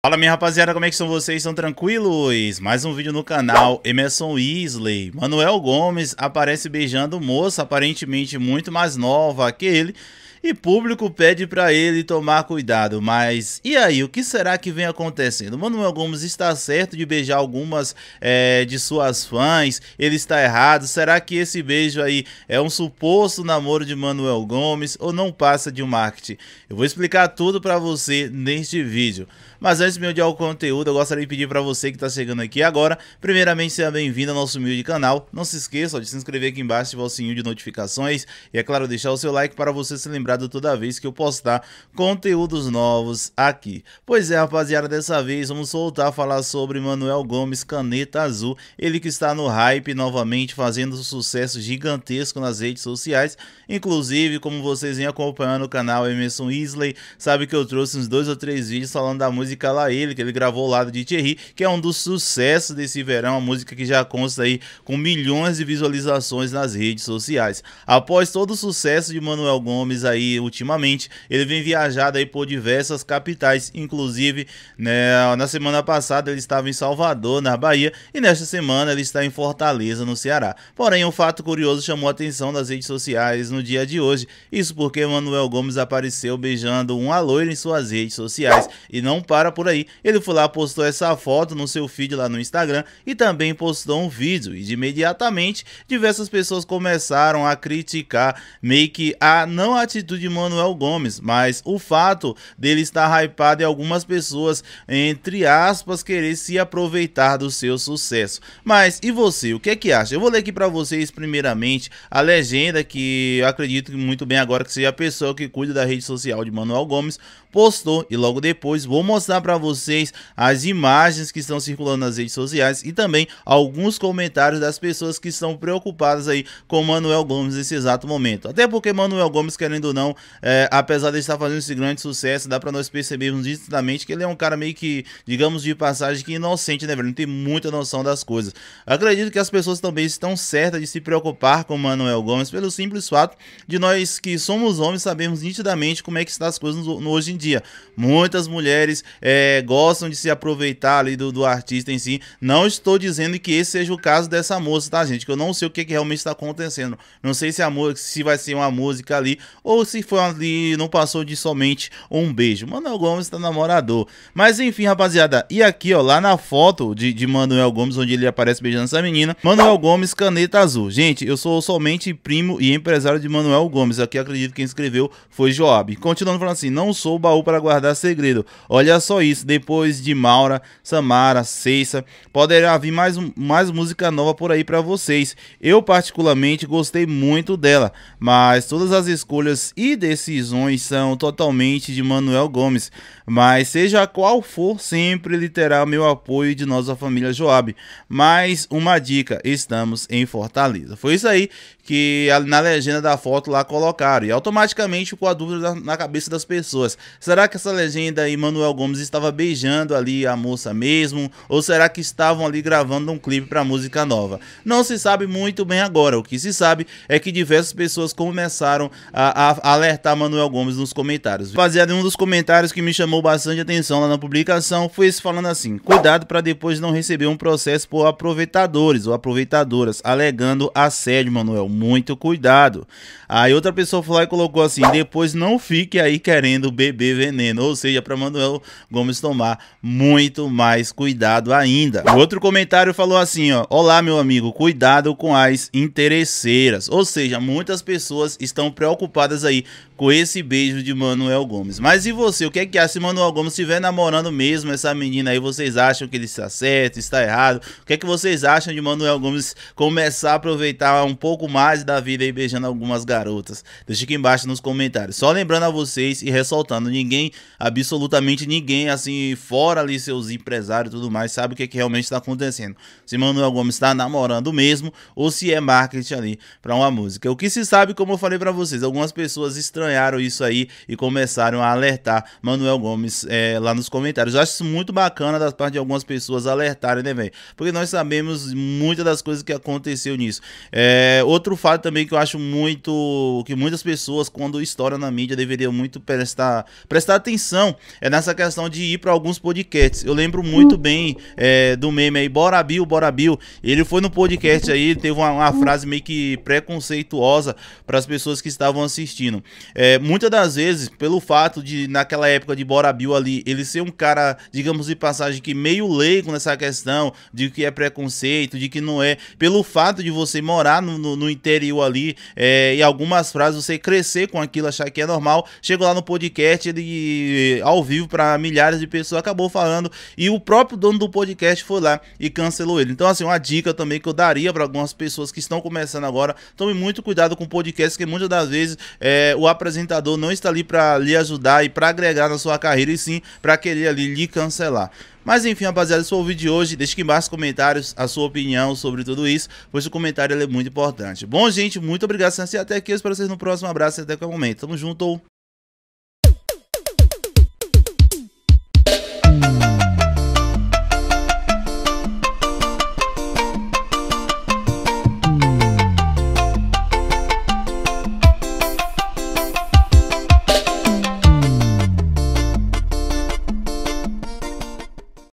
Fala minha rapaziada, como é que estão vocês? Estão tranquilos? Mais um vídeo no canal, Emerson Weasley. Manuel Gomes aparece beijando moça aparentemente muito mais nova que ele e público pede para ele tomar cuidado. Mas e aí, o que será que vem acontecendo? Manuel Gomes está certo de beijar algumas é, de suas fãs? Ele está errado? Será que esse beijo aí é um suposto namoro de Manuel Gomes ou não passa de um marketing? Eu vou explicar tudo para você neste vídeo. Mas antes de me odiar o conteúdo, eu gostaria de pedir para você que está chegando aqui agora, primeiramente seja bem-vindo ao nosso humilde canal. Não se esqueça de se inscrever aqui embaixo, ativar o sininho de notificações e, é claro, deixar o seu like para você se lembrar lembrado toda vez que eu postar conteúdos novos aqui. Pois é, rapaziada, dessa vez vamos voltar a falar sobre Manuel Gomes Caneta Azul, ele que está no hype novamente, fazendo um sucesso gigantesco nas redes sociais. Inclusive, como vocês vêm acompanhando o canal Emerson Isley, sabe que eu trouxe uns dois ou três vídeos falando da música Lá Ele, que ele gravou ao lado de Thierry, que é um dos sucessos desse verão, uma música que já consta aí com milhões de visualizações nas redes sociais. Após todo o sucesso de Manuel Gomes aí, aí ultimamente. Ele vem viajado aí por diversas capitais, inclusive né, na semana passada ele estava em Salvador, na Bahia, e nesta semana ele está em Fortaleza, no Ceará. Porém, um fato curioso chamou a atenção das redes sociais no dia de hoje. Isso porque Manuel Gomes apareceu beijando um loira em suas redes sociais. E não para por aí. Ele foi lá, postou essa foto no seu feed lá no Instagram e também postou um vídeo. E imediatamente diversas pessoas começaram a criticar meio que a não atitude mérito de Manuel Gomes, mas o fato dele estar hypado e algumas pessoas, entre aspas, querer se aproveitar do seu sucesso. Mas e você, o que é que acha? Eu vou ler aqui para vocês primeiramente a legenda que eu acredito muito bem agora que seja a pessoa que cuida da rede social de Manuel Gomes postou e logo depois vou mostrar para vocês as imagens que estão circulando nas redes sociais e também alguns comentários das pessoas que estão preocupadas aí com Manuel Gomes nesse exato momento. Até porque Manuel Gomes querendo ou não, é, apesar de estar fazendo esse grande sucesso, dá para nós percebermos nitidamente que ele é um cara meio que, digamos de passagem, que inocente, né, velho? Não tem muita noção das coisas. Acredito que as pessoas também estão certas de se preocupar com o Manuel Gomes pelo simples fato de nós que somos homens sabemos nitidamente como é que estão as coisas no, no hoje em dia. Muitas mulheres é, gostam de se aproveitar ali do, do artista em si. Não estou dizendo que esse seja o caso dessa moça, tá, gente? Que eu não sei o que, que realmente está acontecendo. Não sei se a se vai ser uma música ali ou se foi ali, não passou de somente um beijo. Manuel Gomes tá namorador. Mas enfim, rapaziada, e aqui, ó, lá na foto de, de Manuel Gomes, onde ele aparece beijando essa menina, Manuel Gomes, caneta azul. Gente, eu sou somente primo e empresário de Manuel Gomes. Aqui acredito que quem escreveu foi Joab. Continuando falando assim, não sou baú para guardar segredo. Olha só isso, depois de Maura, Samara, Ceissa, poderá vir mais, mais música nova por aí para vocês. Eu particularmente gostei muito dela, mas todas as escolhas e decisões são totalmente de Manuel Gomes, mas seja qual for, sempre ele terá meu apoio de nossa família Joab. Mais uma dica, estamos em Fortaleza. Foi isso aí que na legenda da foto lá colocaram, e automaticamente ficou a dúvida na cabeça das pessoas. Será que essa legenda aí Manuel Gomes estava beijando ali a moça mesmo, ou será que estavam ali gravando um clipe para música nova? Não se sabe muito bem agora, o que se sabe é que diversas pessoas começaram a, a alertar Manuel Gomes nos comentários. Rapaziada, um dos comentários que me chamou bastante atenção lá na publicação foi esse falando assim: cuidado para depois não receber um processo por aproveitadores ou aproveitadoras alegando assédio, Manuel. Muito cuidado. Aí outra pessoa falou e colocou assim: depois não fique aí querendo beber veneno. Ou seja, para Manuel Gomes tomar muito mais cuidado ainda. O outro comentário falou assim: ó, olá, meu amigo, cuidado com as interesseiras. Ou seja, muitas pessoas estão preocupadas aí aí com esse beijo de Manuel Gomes. Mas e você? O que é que acha se Manuel Gomes estiver namorando mesmo essa menina aí? Vocês acham que ele está certo, está errado? O que é que vocês acham de Manuel Gomes começar a aproveitar um pouco mais da vida aí beijando algumas garotas? Deixa aqui embaixo nos comentários. Só lembrando a vocês e ressaltando, ninguém, absolutamente ninguém, assim, fora ali seus empresários e tudo mais, sabe o que, é que realmente está acontecendo. Se Manuel Gomes está namorando mesmo ou se é marketing ali para uma música. O que se sabe, como eu falei para vocês, algumas pessoas pessoas estranharam isso aí e começaram a alertar Manuel Gomes é, lá nos comentários. Eu acho isso muito bacana da parte de algumas pessoas alertarem, né, velho? Porque nós sabemos muitas das coisas que aconteceu nisso. É, outro fato também que eu acho muito. que muitas pessoas, quando estouram na mídia, deveriam muito prestar, prestar atenção é nessa questão de ir para alguns podcasts. Eu lembro muito hum. bem é, do meme aí, Bora Bill, Bora Bill. Ele foi no podcast aí, teve uma, uma frase meio que preconceituosa para as pessoas que estavam assistindo. É, muitas das vezes, pelo fato de, naquela época de Bora Bill ali, ele ser um cara, digamos de passagem, que meio leigo nessa questão de que é preconceito, de que não é, pelo fato de você morar no, no, no interior ali é, e algumas frases, você crescer com aquilo, achar que é normal, chegou lá no podcast, ele ao vivo para milhares de pessoas, acabou falando e o próprio dono do podcast foi lá e cancelou ele. Então, assim, uma dica também que eu daria para algumas pessoas que estão começando agora, tome muito cuidado com podcast, que muitas das vezes é, é, o apresentador não está ali para lhe ajudar e para agregar na sua carreira, e sim para querer ali lhe cancelar. Mas enfim, rapaziada, esse foi o vídeo de hoje. Deixe aqui embaixo nos comentários a sua opinião sobre tudo isso, pois o comentário é muito importante. Bom, gente, muito obrigado por assistir até aqui. Eu espero vocês no próximo abraço e até qualquer momento. Tamo junto.